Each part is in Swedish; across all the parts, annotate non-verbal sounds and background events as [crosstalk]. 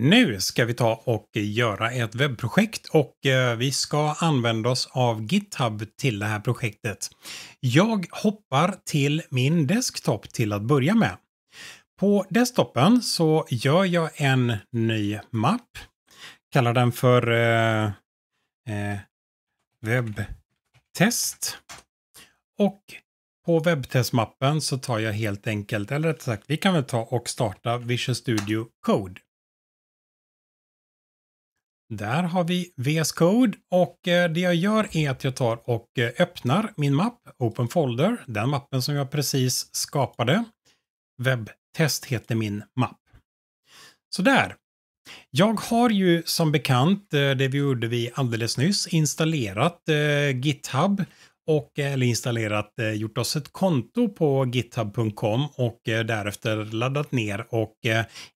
Nu ska vi ta och göra ett webbprojekt och eh, vi ska använda oss av GitHub till det här projektet. Jag hoppar till min desktop till att börja med. På desktopen så gör jag en ny mapp. Kallar den för eh, eh, webbtest. Och på webbtestmappen så tar jag helt enkelt, eller rätt sagt, vi kan väl ta och starta Visual Studio Code. Där har vi VS Code och eh, det jag gör är att jag tar och eh, öppnar min mapp, Open Folder, den mappen som jag precis skapade. Webbtest heter min mapp. Så där. Jag har ju som bekant, eh, det vi gjorde vi alldeles nyss, installerat GitHub och eller eh, installerat, eh, gjort oss ett konto på github.com och eh, därefter laddat ner och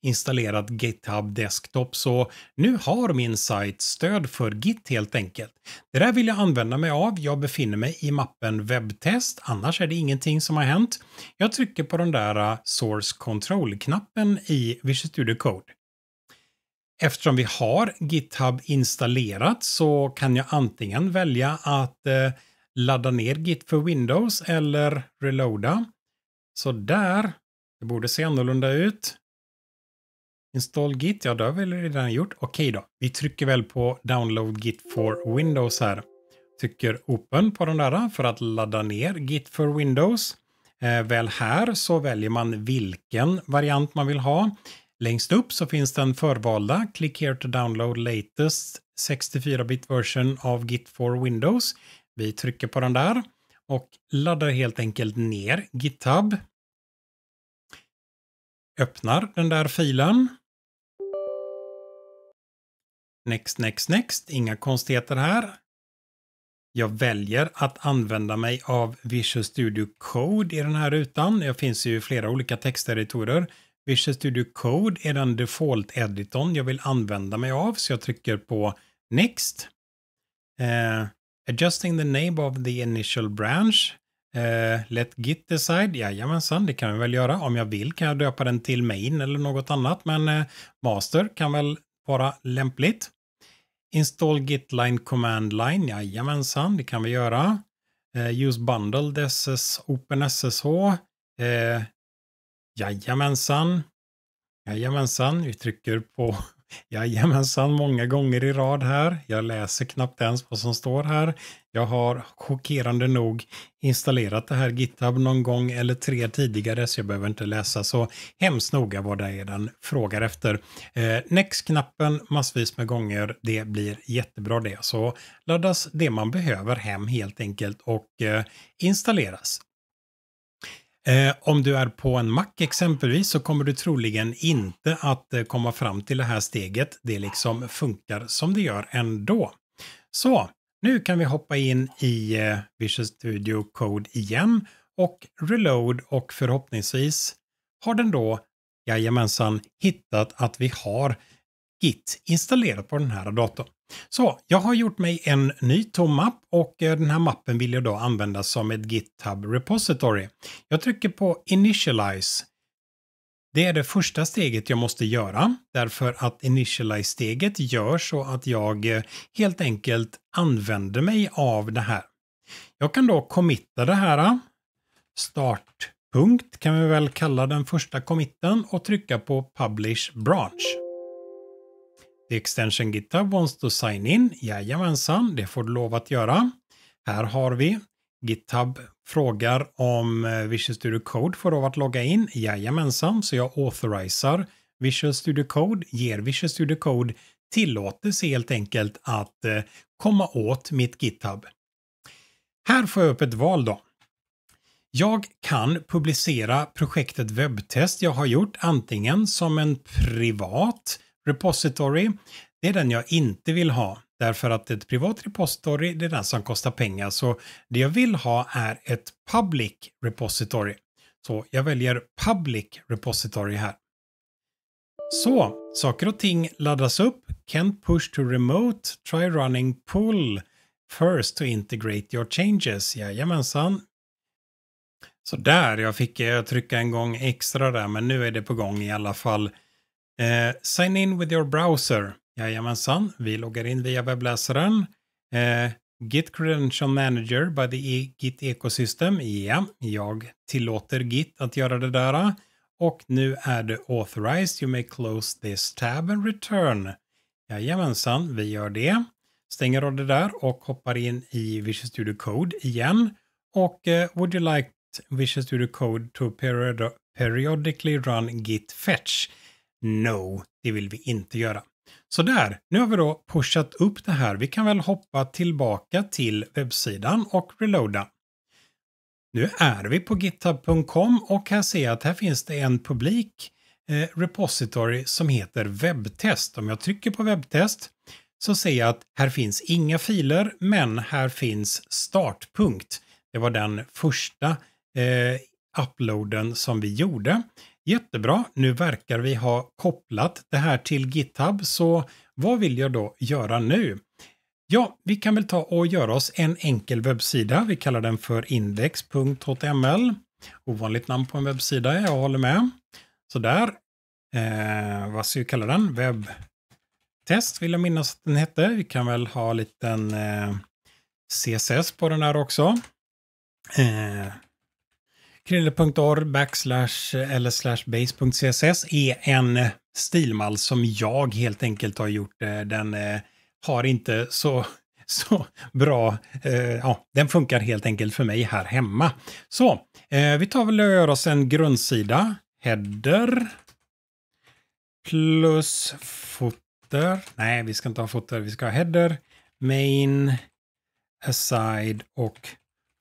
installerat GitHub Desktop. Så nu har min sajt stöd för Git helt enkelt. Det där vill jag använda mig av. Jag befinner mig i mappen webbtest, annars är det ingenting som har hänt. Jag trycker på den där source control-knappen i Visual Studio Code. Eftersom vi har GitHub installerat så kan jag antingen välja att eh, ladda ner Git för Windows eller reloada. Så där, det borde se annorlunda ut. Install Git, ja det har vi redan gjort. Okej då, vi trycker väl på Download Git for Windows här. Trycker Open på den där för att ladda ner Git för Windows. Eh, väl här så väljer man vilken variant man vill ha. Längst upp så finns den förvalda Click here to download latest 64-bit version av Git for Windows. Vi trycker på den där och laddar helt enkelt ner GitHub. Öppnar den där filen. Next, next, next. Inga konstigheter här. Jag väljer att använda mig av Visual Studio Code i den här rutan. Det finns ju flera olika texteditorer. Visual Studio Code är den default-editorn jag vill använda mig av, så jag trycker på Next. Eh, Adjusting the name of the initial branch. Uh, let git decide. Jajamensan, det kan vi väl göra. Om jag vill kan jag döpa den till main eller något annat, men uh, master kan väl vara lämpligt. Install git line command line. Jajamensan, det kan vi göra. Uh, use bundle DSS open SSH. Uh, jajamensan. Jajamensan, vi trycker på Jajamensan, många gånger i rad här. Jag läser knappt ens vad som står här. Jag har chockerande nog installerat det här GitHub någon gång eller tre tidigare så jag behöver inte läsa så hemskt noga vad det är den frågar efter. Eh, Next-knappen massvis med gånger, det blir jättebra det. Så laddas det man behöver hem helt enkelt och eh, installeras. Eh, om du är på en mack exempelvis så kommer du troligen inte att eh, komma fram till det här steget. Det liksom funkar som det gör ändå. Så nu kan vi hoppa in i eh, Visual Studio Code igen och reload och förhoppningsvis har den då jajamensan hittat att vi har Git installerat på den här datorn. Så jag har gjort mig en ny tom mapp och eh, den här mappen vill jag då använda som ett GitHub repository. Jag trycker på initialize. Det är det första steget jag måste göra därför att initialize-steget gör så att jag eh, helt enkelt använder mig av det här. Jag kan då committa det här. Startpunkt kan vi väl kalla den första committen och trycka på publish branch. The extension GitHub wants to sign in. Jajamensan, det får du lov att göra. Här har vi GitHub frågar om eh, Visual Studio Code får lov att logga in. Jajamensan, så jag authorizar Visual Studio Code, ger Visual Studio Code tillåtelse helt enkelt att eh, komma åt mitt GitHub. Här får jag upp ett val då. Jag kan publicera projektet webbtest jag har gjort antingen som en privat repository, det är den jag inte vill ha. Därför att ett privat repository, det är den som kostar pengar. Så det jag vill ha är ett public repository. Så jag väljer public repository här. Så, saker och ting laddas upp. Can't push to remote. Try running pull. First to integrate your changes. Jajamensan. Så där, jag fick eh, trycka en gång extra där, men nu är det på gång i alla fall. Eh, sign in with your browser. Jajamensan, vi loggar in via webbläsaren. Eh, Git Credential Manager by the e Git Ecosystem. Ja, jag tillåter Git att göra det där. Och nu är det Authorized. You may close this tab and return. Jajamensan, vi gör det. Stänger av det där och hoppar in i Visual Studio Code igen. Och eh, would you like Visual Studio Code to period periodically run Git Fetch? No, det vill vi inte göra. Så där, nu har vi då pushat upp det här. Vi kan väl hoppa tillbaka till webbsidan och reloada. Nu är vi på github.com och här ser jag att här finns det en publik eh, repository som heter webbtest. Om jag trycker på webbtest så ser jag att här finns inga filer, men här finns startpunkt. Det var den första eh, uploaden som vi gjorde. Jättebra, nu verkar vi ha kopplat det här till GitHub, så vad vill jag då göra nu? Ja, vi kan väl ta och göra oss en enkel webbsida. Vi kallar den för index.html. Ovanligt namn på en webbsida, jag håller med. Så där, eh, vad ska vi kalla den? Webbtest vill jag minnas att den hette. Vi kan väl ha en liten eh, CSS på den här också. Eh, Krille.org backslash eller slash base.css är en stilmall som jag helt enkelt har gjort. Eh, den eh, har inte så, [laughs] så bra, eh, ja, den funkar helt enkelt för mig här hemma. Så, vi tar väl och gör oss en grundsida, header, plus footer. Nej, vi ska inte ha footer, vi ska ha header, main, aside och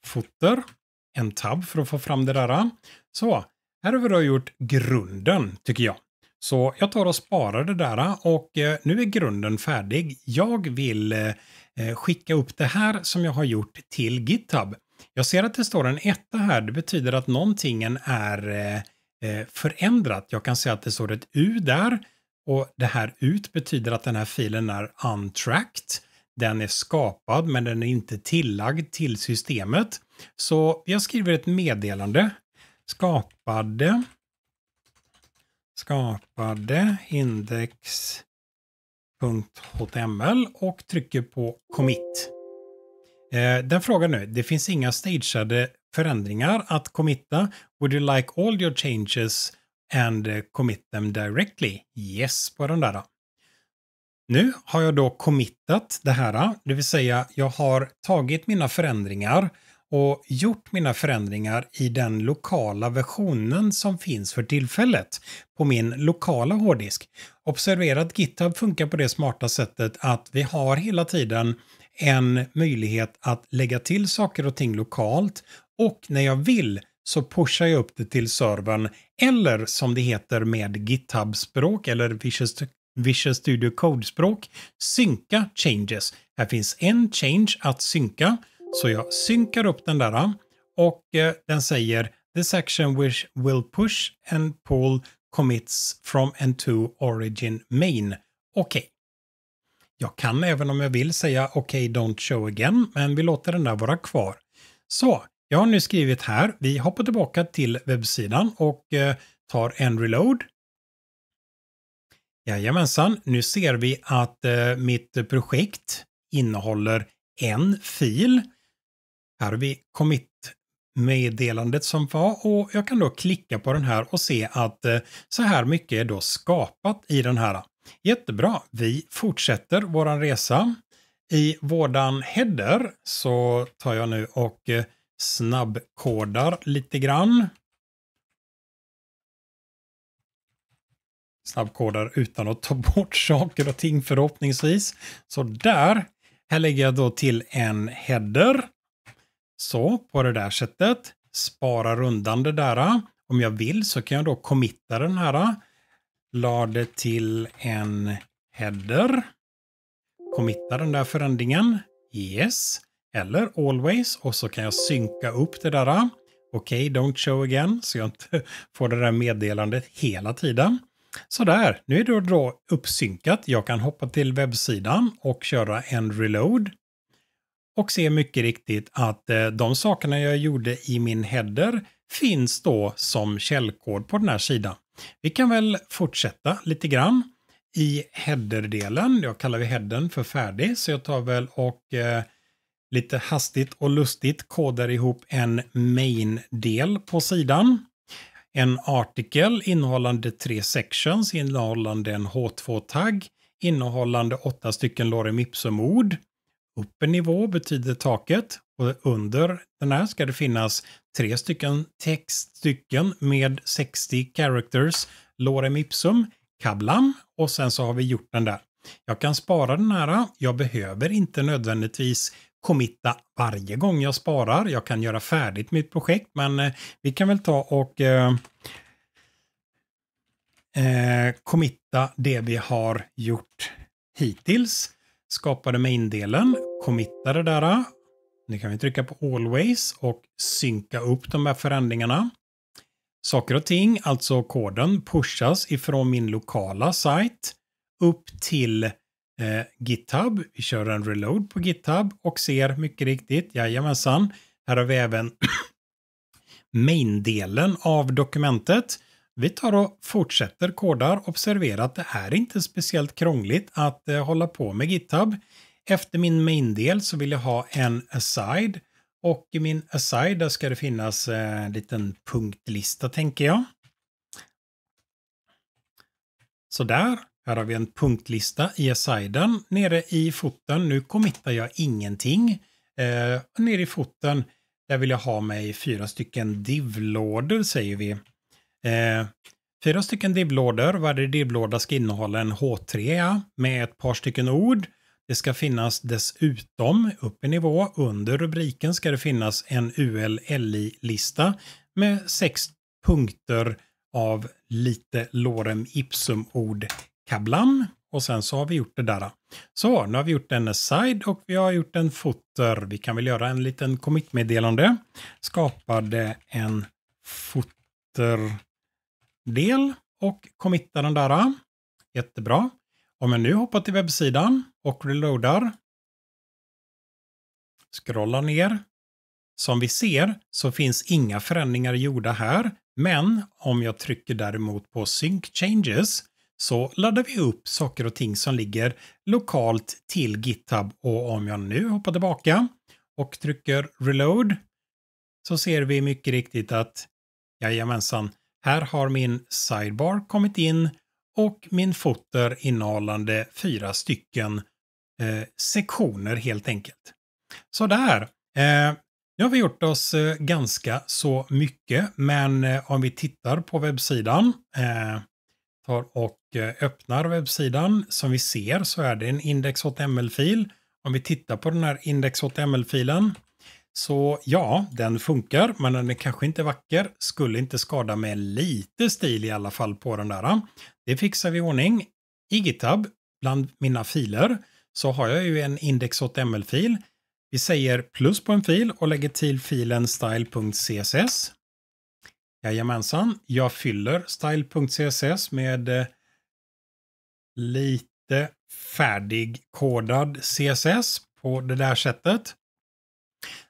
footer en tab för att få fram det där. Så, här har vi då gjort grunden tycker jag. Så jag tar och sparar det där och eh, nu är grunden färdig. Jag vill eh, eh, skicka upp det här som jag har gjort till GitHub. Jag ser att det står en etta här. Det betyder att någonting är förändrat. Jag kan se att det står ett U där och det här ut betyder att den här filen är untracked. Den är skapad men den är inte tillagd till systemet. Så jag skriver ett meddelande. Skapade skapade index.html och trycker på commit. Eh, den frågar nu, det finns inga stageade förändringar att committa. Would you like all your changes and eh, commit them directly? Yes på den där. Då. Nu har jag då committat det här, det vill säga jag har tagit mina förändringar och gjort mina förändringar i den lokala versionen som finns för tillfället på min lokala hårddisk. Observera att GitHub funkar på det smarta sättet att vi har hela tiden en möjlighet att lägga till saker och ting lokalt och när jag vill så pushar jag upp det till servern eller som det heter med GitHub-språk eller Visual Visual Studio Code-språk synka changes. Här finns en change att synka, så jag synkar upp den där och eh, den säger This action which will push and pull commits from and to origin main. Okej. Okay. Jag kan även om jag vill säga okej, okay, don't show again, men vi låter den där vara kvar. Så, jag har nu skrivit här. Vi hoppar tillbaka till webbsidan och eh, tar en reload. Jajamensan, nu ser vi att eh, mitt projekt innehåller en fil. Här har vi commit meddelandet som var och jag kan då klicka på den här och se att eh, så här mycket är då skapat i den här. Jättebra, vi fortsätter våran resa. I våran header så tar jag nu och eh, snabbkodar lite grann. snabbkodar utan att ta bort [laughs] saker och ting förhoppningsvis. Så där, här lägger jag då till en header. Så, på det där sättet. Sparar undan det där. Om jag vill så kan jag då committa den här. Lade till en header. Committa den där förändringen. Yes. Eller always. Och så kan jag synka upp det där. Okej, okay, don't show again. Så jag inte [laughs] får det där meddelandet hela tiden. Sådär, nu är det då uppsynkat. Jag kan hoppa till webbsidan och köra en reload. Och se mycket riktigt att eh, de sakerna jag gjorde i min header finns då som källkod på den här sidan. Vi kan väl fortsätta lite grann i header-delen. Jag kallar vi headern för färdig så jag tar väl och eh, lite hastigt och lustigt kodar ihop en main-del på sidan en artikel innehållande tre sections, innehållande en H2-tagg, innehållande åtta stycken lorem ipsum-ord. Upp nivå betyder taket och under den här ska det finnas tre stycken textstycken med 60 characters lorem ipsum, kablam och sen så har vi gjort den där. Jag kan spara den här. Jag behöver inte nödvändigtvis committa varje gång jag sparar. Jag kan göra färdigt mitt projekt, men eh, vi kan väl ta och eh, committa eh, det vi har gjort hittills. Skapade main-delen, committa det där. Nu kan vi trycka på Always och synka upp de här förändringarna. Saker och ting, alltså koden, pushas ifrån min lokala sajt upp till eh, GitHub. Vi kör en reload på GitHub och ser mycket riktigt, jajamensan, här har vi även [clears throat] main-delen av dokumentet. Vi tar och fortsätter kodar. Observera att det är inte speciellt krångligt att eh, hålla på med GitHub. Efter min main-del så vill jag ha en aside och i min aside där ska det finnas eh, en liten punktlista tänker jag. Sådär. Här har vi en punktlista i sidan. Nere i foten, nu committar jag ingenting. Eh, nere i foten, där vill jag ha mig fyra stycken divlådor säger vi. Eh, fyra stycken divlådor, varje divlåda ska innehålla en H3 med ett par stycken ord. Det ska finnas dessutom, upp i nivå, under rubriken ska det finnas en ulli lista med sex punkter av lite lorem ipsum-ord kablam och sen så har vi gjort det där. Så nu har vi gjort en side och vi har gjort en footer. Vi kan väl göra en liten commit-meddelande. Skapade en footer-del och committa den där. Jättebra. Om jag nu hoppar till webbsidan och reloadar. Scrollar ner. Som vi ser så finns inga förändringar gjorda här. Men om jag trycker däremot på Sync Changes så laddar vi upp saker och ting som ligger lokalt till GitHub. Och om jag nu hoppar tillbaka och trycker reload så ser vi mycket riktigt att jajamensan, här har min sidebar kommit in och min footer innehållande fyra stycken eh, sektioner helt enkelt. Så där. Eh, nu har vi gjort oss eh, ganska så mycket, men eh, om vi tittar på webbsidan, eh, tar och Eh, öppnar webbsidan, som vi ser så är det en index.html-fil. Om vi tittar på den här index.html-filen så ja, den funkar, men den är kanske inte vacker. Skulle inte skada med lite stil i alla fall på den där. Det fixar vi i ordning. I GitHub, bland mina filer, så har jag ju en index.html-fil. Vi säger plus på en fil och lägger till filen style.css. Jajamensan, jag fyller style.css med eh, lite färdigkodad CSS på det där sättet.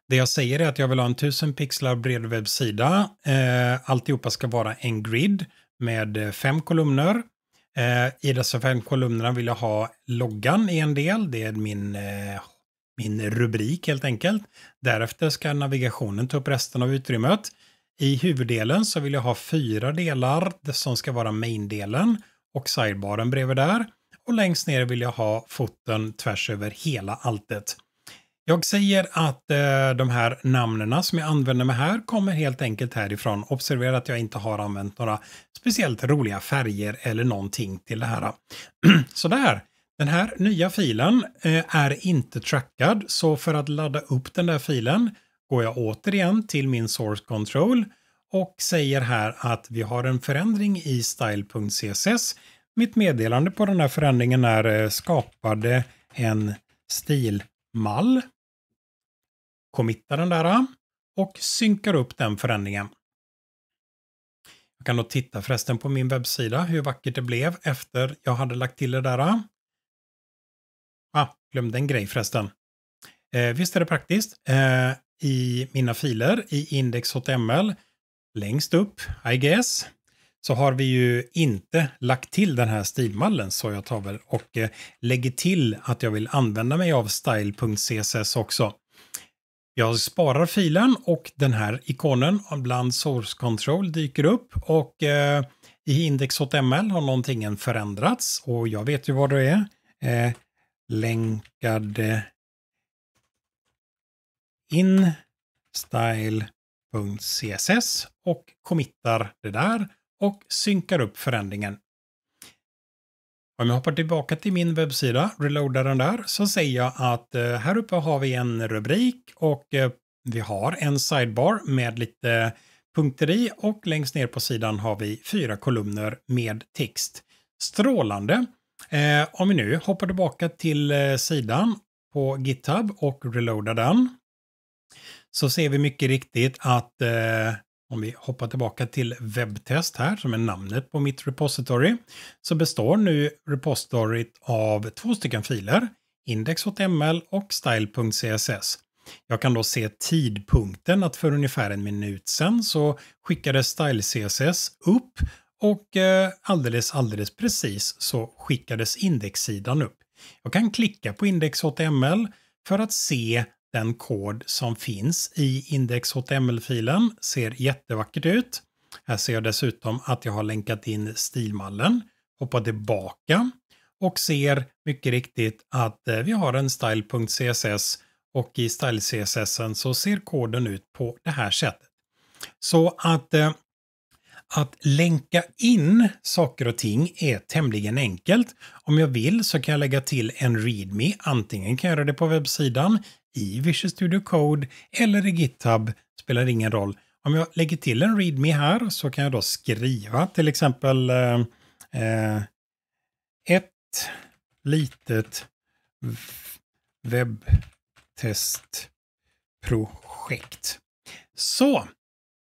Det jag säger är att jag vill ha en 1000 pixlar bred webbsida. Eh, alltihopa ska vara en grid med eh, fem kolumner. Eh, I dessa fem kolumnerna vill jag ha loggan i en del. Det är min, eh, min rubrik helt enkelt. Därefter ska navigationen ta upp resten av utrymmet. I huvuddelen så vill jag ha fyra delar som ska vara main-delen och sidebaren bredvid där. Och längst ner vill jag ha foten tvärs över hela alltet. Jag säger att eh, de här namnen som jag använder mig här kommer helt enkelt härifrån. Observera att jag inte har använt några speciellt roliga färger eller någonting till det här. [clears throat] Sådär! Den här nya filen eh, är inte trackad så för att ladda upp den där filen går jag återigen till min source control och säger här att vi har en förändring i style.css. Mitt meddelande på den här förändringen är eh, skapade en stilmall. Committar den där eh, och synkar upp den förändringen. Jag kan då titta förresten på min webbsida hur vackert det blev efter jag hade lagt till det där. Eh. Ah, glömde en grej förresten. Eh, visst är det praktiskt? Eh, I mina filer i index.html längst upp, I guess, så har vi ju inte lagt till den här stilmallen så jag tar väl och eh, lägger till att jag vill använda mig av style.css också. Jag sparar filen och den här ikonen bland source control dyker upp och eh, i index.html har någonting förändrats och jag vet ju vad det är. Eh, länkade in style .css och committar det där och synkar upp förändringen. Om jag hoppar tillbaka till min webbsida, reloadar den där, så säger jag att eh, här uppe har vi en rubrik och eh, vi har en sidebar med lite punkter i och längst ner på sidan har vi fyra kolumner med text. Strålande! Eh, om vi nu hoppar tillbaka till sidan på GitHub och reloadar den så ser vi mycket riktigt att eh, om vi hoppar tillbaka till webbtest här, som är namnet på mitt repository, så består nu repositoryt av två stycken filer, index.ml och style.css. Jag kan då se tidpunkten att för ungefär en minut sedan så skickades style.css upp och eh, alldeles, alldeles precis så skickades indexsidan upp. Jag kan klicka på index.ml för att se den kod som finns i index.html-filen. Ser jättevackert ut. Här ser jag dessutom att jag har länkat in stilmallen. Hoppar tillbaka och ser mycket riktigt att eh, vi har en style.css och i style.css så ser koden ut på det här sättet. Så att, eh, att länka in saker och ting är tämligen enkelt. Om jag vill så kan jag lägga till en readme. Antingen kan jag göra det på webbsidan i Visual Studio Code eller i GitHub spelar ingen roll. Om jag lägger till en README här så kan jag då skriva till exempel eh, eh ett litet webbtestprojekt. Så,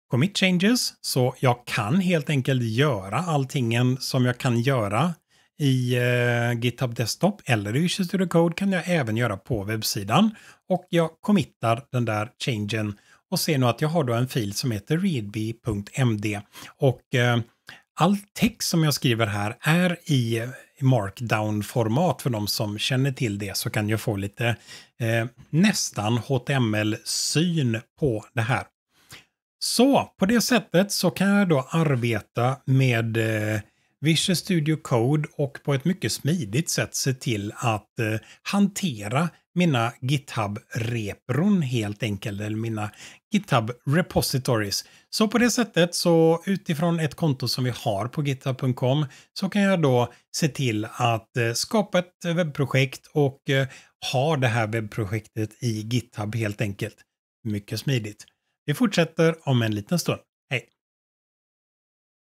commit changes, så jag kan helt enkelt göra alltingen som jag kan göra i eh, GitHub Desktop eller i Studio Code kan jag även göra på webbsidan. Och jag committar den där changen och ser nu att jag har då en fil som heter readme.md. Och eh, all text som jag skriver här är i markdown-format. För de som känner till det så kan jag få lite eh, nästan HTML-syn på det här. Så på det sättet så kan jag då arbeta med eh, Visual Studio Code och på ett mycket smidigt sätt se till att eh, hantera mina GitHub-repron helt enkelt, eller mina GitHub-repositories. Så på det sättet, så utifrån ett konto som vi har på github.com, så kan jag då se till att eh, skapa ett webbprojekt och eh, ha det här webbprojektet i GitHub helt enkelt. Mycket smidigt. Vi fortsätter om en liten stund.